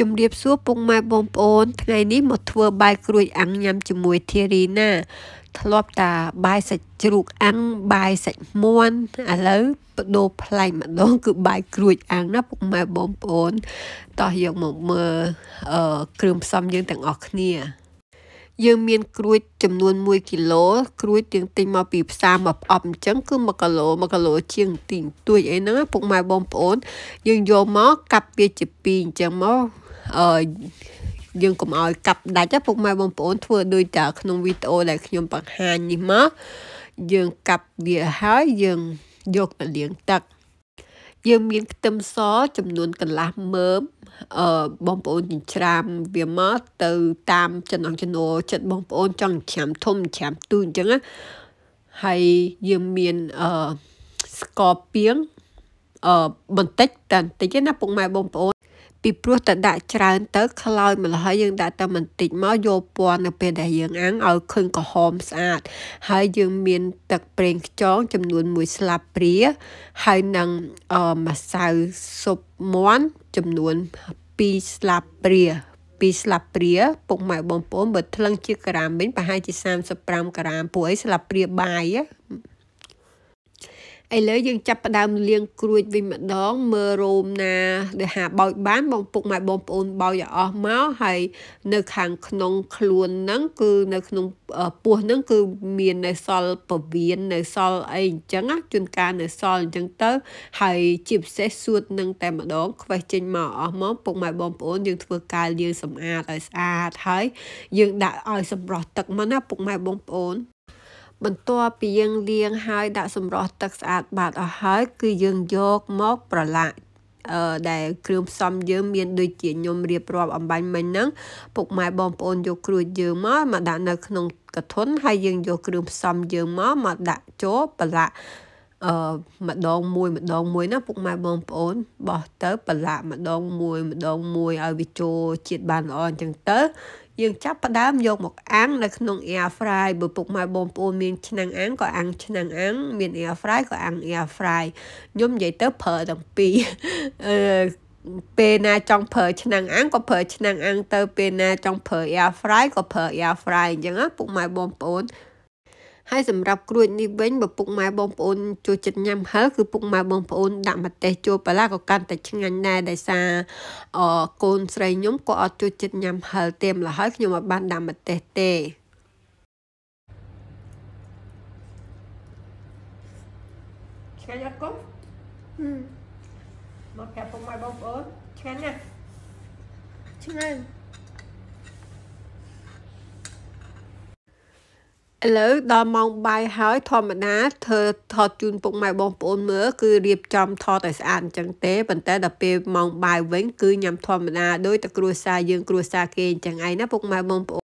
ជំរាបសួរពុកម៉ែបងប្អូន ថ្ងៃនេះមកធ្វើបាយក្រួយអាំងញ៉ាំជាមួយធារីណាធ្លាប់តាបាយសាច់ជ្រូកអាំងបាយសាច់មាន់ឥឡូវបដូរផ្លែកម្ដងគឺបាយក្រួយអាំងណាពុកម៉ែបងប្អូនតោះយើងមកមើលអឺគ្រឿងផ្សំយើងទាំងអស់គ្នា យើងមានក្រួយចំនួន1គីឡូក្រួយទៀងទិញមកពីផ្សារមកផ្អប់អញ្ចឹងគឺ1គីឡូ1គីឡូជាងទិញទួយអីហ្នឹងពុកម៉ែបងប្អូន យើងយកមកកាប់វាជា2អញ្ចឹងមកអឺយើងកុំឲ្យកាប់ដាច់ណាពុកម៉ែបងប្អូនធ្វើដូចតែក្នុងវីដេអូដែលខ្ញុំបង្ហាញនេះមកយើងកាប់វាហើយយើងយកទៅលាងទឹកយើងមានខ្ទឹមសចំនួនកន្លះមើមអឺបងប្អូនចិញ្ច្រាំវាមកទៅ តាមចំណងចំណូលចិត្តបងប្អូនចង់ចិញ្ច្រាំធំចិញ្ច្រាំទូចអញ្ចឹងណាហើយយើងមានអឺស្ករពៀងអឺបន្តិចតែបន្តិចណាពុកម៉ែបងប្អូនពីព្រោះតែដាក់ច្រើនទៅខ្លោចម្ល៉េះហើយយើងដាក់តែបន្តិចមកយកពណ៌នៅពេលដែលយើងអាំងឲ្យឃើញក្រហមស្អាតហើយយើងមានទឹកប្រេងខ្យងចំនួន1ស្លាបព្រាហើយនឹងម្សៅស៊ុបមាន់ចំនួន2ស្លាបព្រាពីស្លាបព្រាពុកម៉ែបងប្អូនបើថ្លឹងជាក្រាមវិញប្រហែលជា35ក្រាមពួកអីស្លាបព្រាបាយឥឡូវយើងចាប់ផ្ដើមលាងគ្រួចវិញម្ដងមើលរោមណាដែលហាបោចបាន បងពុកម៉ែបងប្អូនបោចឲ្យអស់មកហើយនៅខាងក្នុងខ្លួនហ្នឹងគឺនៅក្នុងពោះហ្នឹងគឺមាននៅសល់ពវៀននៅសល់អីអញ្ចឹងណាជួនកាលនៅសល់អញ្ចឹងទៅ ហើយជាពិសេសសួត នឹង តែម្ដងខ្វេះចេញមកអស់មកពុកម៉ែបងប្អូនយើងធ្វើការលាងសម្អាតឲ្យស្អាតហើយយើងដាក់ឲ្យសម្រស់ទឹកមកណា ពុកម៉ែបងប្អូនបន្ទាប់ពីយើងលាងហើយដាក់សម្រស់ទឹកស្អាតបាតអស់ហើយគឺយើងយកមកប្រឡាក់អឺដែល គ្រឿងផ្សំយើងមាន ដូចជាខ្ញុំរៀបរាប់អំបញ្ញមិញហ្នឹងពុកម៉ែបងប្អូនយកគ្រួចយើងមកមកដាក់នៅក្នុងកធុនហើយយើងយកគ្រឿងផ្សំយើងមកមកដាក់ចូលប្រឡាក់អឺម្ដងមួយម្ដងមួយណាពុកម៉ែបងប្អូនបោះទៅ ប្រឡាក់ម្ដងមួយម្ដងមួយឲ្យវាចូលជាតិបានល្អអញ្ចឹងទៅយើងចាប់ផ្ដើមយកមកអាំងនៅក្នុង air fry បើពុកម៉ែបងប្អូនមានឆ្នាំងអាំងក៏អាំងឆ្នាំងអាំងមាន air fry ក៏អាំង air fry ខ្ញុំនិយាយទៅប្រើទាំងពីរអឺពេលណាចង់ប្រើឆ្នាំងអាំងក៏ប្រើឆ្នាំងអាំងទៅ ពេលណាចង់ប្រើ air fry ក៏ប្រើ air fry អញ្ចឹងណាពុកម៉ែបងប្អូនហើយសម្រាប់ក្រួចនេះវិញបើពុកម៉ែបងប្អូនចូលចិត្តញ៉ាំហើគឺពុកម៉ែបងប្អូនដាក់ម្ទេសចូលបន្លាក៏កាន់តែឆ្ងាញ់ដែរដោយសារអកូន ស្រីខ្ញុំក៏អត់ចូលចិត្តញ៉ាំហើទេម្ល៉េះហើយខ្ញុំអត់បានដាក់ម្ទេសទេឆ្ងាញ់អត់កុំមកប្រាប់ពុកម៉ែបងប្អូនឆ្ងាញ់ណាស់ឆ្ងាញ់ឥឡូវដល់ម៉ោងបាយហើយធម្មតាធ្វើថតជូនពុកម៉ែបងប្អូនមើលគឺរៀបចំថតឲ្យស្អាតអញ្ចឹងទេប៉ុន្តែដល់ពេលម៉ោងបាយវិញគឺញ៉ាំធម្មតាដោយតែគ្រួសារយើងគ្រួសារគេអញ្ចឹងឯណាពុកម៉ែបងប្អូន